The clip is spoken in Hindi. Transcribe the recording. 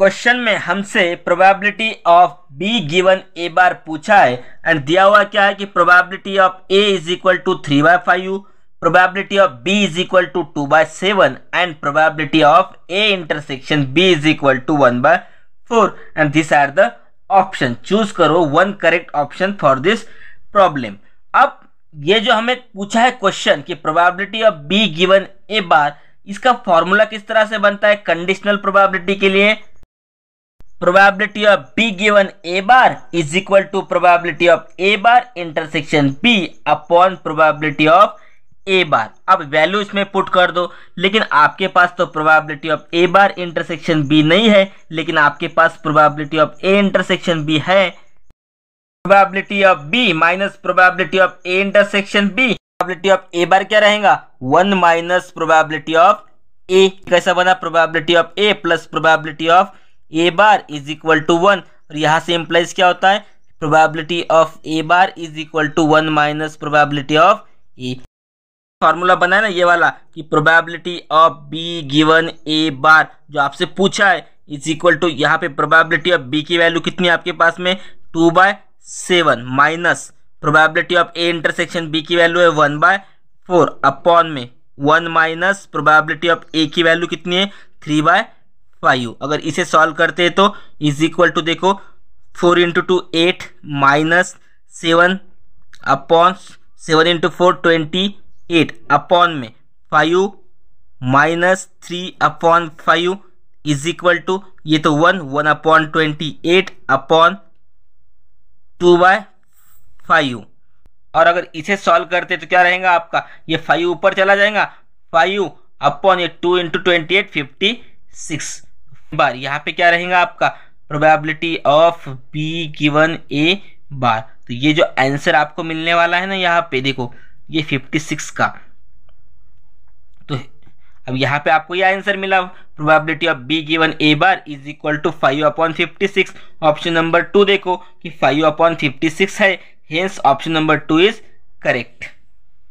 क्वेश्चन में हमसे probability of B given A bar पूछा है एंड दिया हुआ क्या है कि probability of A is equal to three by five probability of B is equal to two by seven and probability of A intersection B is equal to one by four and this are the option choose करो one correct option for this problem अब ये जो हमें पूछा है क्वेश्चन कि probability of B given A bar इसका फॉर्मूला किस तरह से बनता है कंडीशनल प्रोबेबिलिटी के लिए probability of B given A bar is equal to probability of A bar intersection B upon probability of A bar अब वैल्यू इसमें पुट कर दो लेकिन आपके पास तो probability of A bar intersection B नहीं है लेकिन आपके पास probability of A intersection B है probability of B minus probability of A intersection B probability of A bar क्या रहेगा one minus probability of A कैसा बना probability of A plus probability of A bar is equal to one और यहाँ से इम्प्लाइज क्या होता है probability of A bar is equal to one minus probability of A formula बना है ना ये वाला कि probability of B given A bar जो आपसे पूछा है इज इक्वल टू यहाँ पे प्रोबेबिलिटी ऑफ बी की वैल्यू कितनी है आपके पास में two by seven minus probability of A intersection B की वैल्यू है वन बाय फोर अपॉन में one minus probability of A की वैल्यू कितनी है थ्री बाय फाइव अगर इसे सॉल्व करते हैं तो इज इक्वल टू देखो four into two eight minus seven upon seven into four twenty eight upon में five minus three upon five is equal to ये तो one one upon twenty eight upon two by five और अगर इसे सॉल्व करते तो क्या रहेगा आपका ये फाइव ऊपर चला जाएगा फाइव अपॉन ये two into twenty eight fifty six बार यहाँ पे क्या रहेगा आपका probability of B given A bar तो ये जो आंसर आपको मिलने वाला है ना यहाँ पे देखो ये फिफ्टी सिक्स का तो अब यहाँ पे आपको ये आंसर मिला probability of B given A bar is equal to five upon fifty six option number two देखो कि फाइव अपॉन फिफ्टी सिक्स है hence option number two is correct